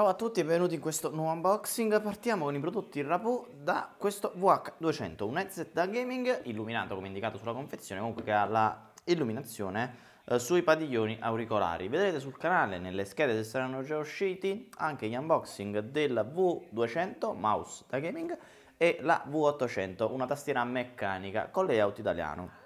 Ciao a tutti e benvenuti in questo nuovo unboxing. Partiamo con i prodotti Rapo da questo VH200, un headset da gaming illuminato come indicato sulla confezione, comunque che ha la illuminazione eh, sui padiglioni auricolari. Vedrete sul canale nelle schede se saranno già usciti anche gli unboxing della V200 mouse da gaming e la V800, una tastiera meccanica con layout italiano.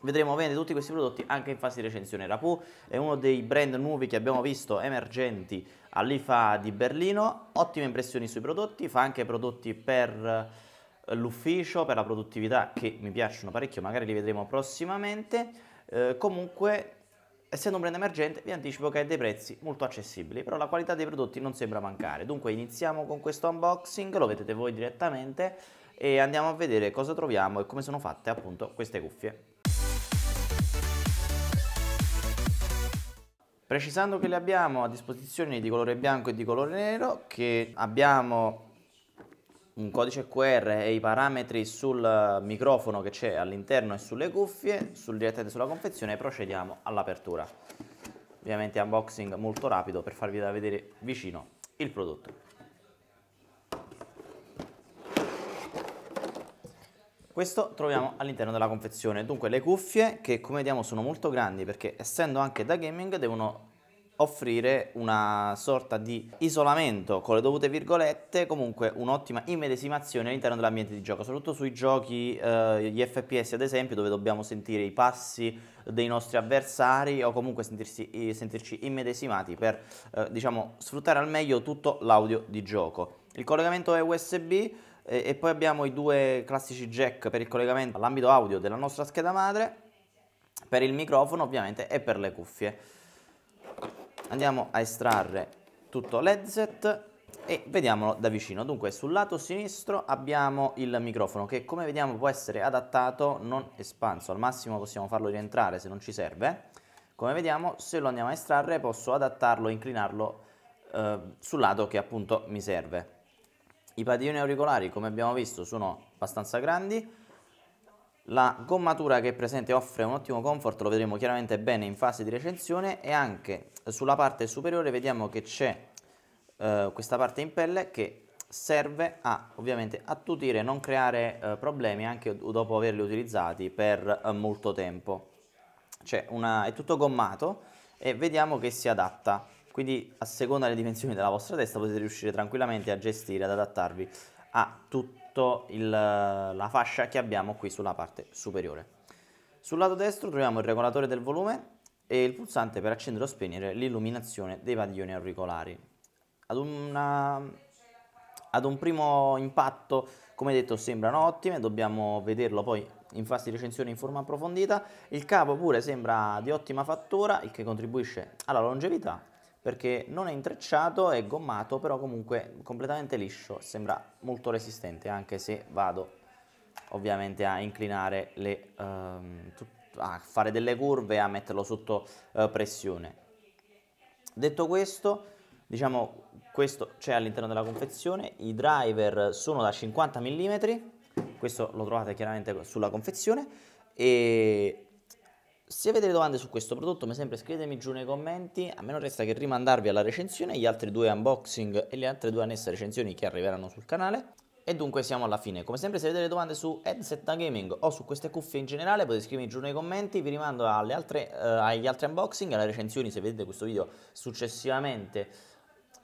Vedremo bene tutti questi prodotti anche in fase di recensione. Rapu è uno dei brand nuovi che abbiamo visto emergenti all'IFA di Berlino. Ottime impressioni sui prodotti, fa anche prodotti per eh, l'ufficio, per la produttività che mi piacciono parecchio, magari li vedremo prossimamente. Eh, comunque, essendo un brand emergente, vi anticipo che ha dei prezzi molto accessibili, però la qualità dei prodotti non sembra mancare. Dunque iniziamo con questo unboxing, lo vedete voi direttamente e andiamo a vedere cosa troviamo e come sono fatte appunto queste cuffie. Precisando che le abbiamo a disposizione di colore bianco e di colore nero, che abbiamo un codice QR e i parametri sul microfono che c'è all'interno e sulle cuffie, sul direttamente sulla confezione e procediamo all'apertura. Ovviamente unboxing molto rapido per farvi da vedere vicino il prodotto. Questo troviamo all'interno della confezione. Dunque le cuffie che come vediamo sono molto grandi perché essendo anche da gaming devono offrire una sorta di isolamento con le dovute virgolette, comunque un'ottima immedesimazione all'interno dell'ambiente di gioco, soprattutto sui giochi, eh, gli FPS ad esempio, dove dobbiamo sentire i passi dei nostri avversari o comunque sentirsi, sentirci immedesimati per eh, diciamo, sfruttare al meglio tutto l'audio di gioco. Il collegamento è USB, e, e poi abbiamo i due classici jack per il collegamento all'ambito audio della nostra scheda madre, per il microfono ovviamente e per le cuffie. Andiamo a estrarre tutto l'headset e vediamolo da vicino. Dunque sul lato sinistro abbiamo il microfono che come vediamo può essere adattato, non espanso, al massimo possiamo farlo rientrare se non ci serve. Come vediamo se lo andiamo a estrarre posso adattarlo, inclinarlo eh, sul lato che appunto mi serve. I padiglioni auricolari, come abbiamo visto, sono abbastanza grandi. La gommatura che è presente offre un ottimo comfort, lo vedremo chiaramente bene in fase di recensione e anche sulla parte superiore vediamo che c'è eh, questa parte in pelle che serve a ovviamente attutire, non creare eh, problemi anche dopo averli utilizzati per eh, molto tempo. Una, è tutto gommato e vediamo che si adatta quindi a seconda delle dimensioni della vostra testa potete riuscire tranquillamente a gestire, ad adattarvi a tutta la fascia che abbiamo qui sulla parte superiore. Sul lato destro troviamo il regolatore del volume e il pulsante per accendere o spegnere l'illuminazione dei padiglioni auricolari. Ad, una, ad, un primo impatto, come detto, sembrano ottime, dobbiamo vederlo poi in fase di recensione in forma approfondita. Il capo pure sembra di ottima fattura, il che contribuisce alla longevità perché non è intrecciato, è gommato, però comunque completamente liscio, sembra molto resistente anche se vado ovviamente a inclinare le, ehm, a fare delle curve a metterlo sotto eh, pressione. Detto questo, diciamo questo c'è all'interno della confezione, i driver sono da 50 mm, questo lo trovate chiaramente sulla confezione e se avete domande su questo prodotto, come sempre scrivetemi giù nei commenti, a me non resta che rimandarvi alla recensione, gli altri due unboxing e le altre due annesse recensioni che arriveranno sul canale. E dunque siamo alla fine. Come sempre se avete delle domande su headset da gaming o su queste cuffie in generale potete scrivermi giù nei commenti, vi rimando altre, eh, agli altri unboxing, alle recensioni se vedete questo video successivamente.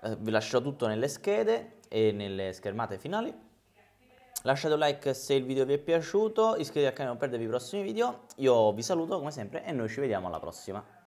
Eh, vi lascerò tutto nelle schede e nelle schermate finali lasciate un like se il video vi è piaciuto, iscrivetevi al canale per non perdervi i prossimi video, io vi saluto come sempre e noi ci vediamo alla prossima.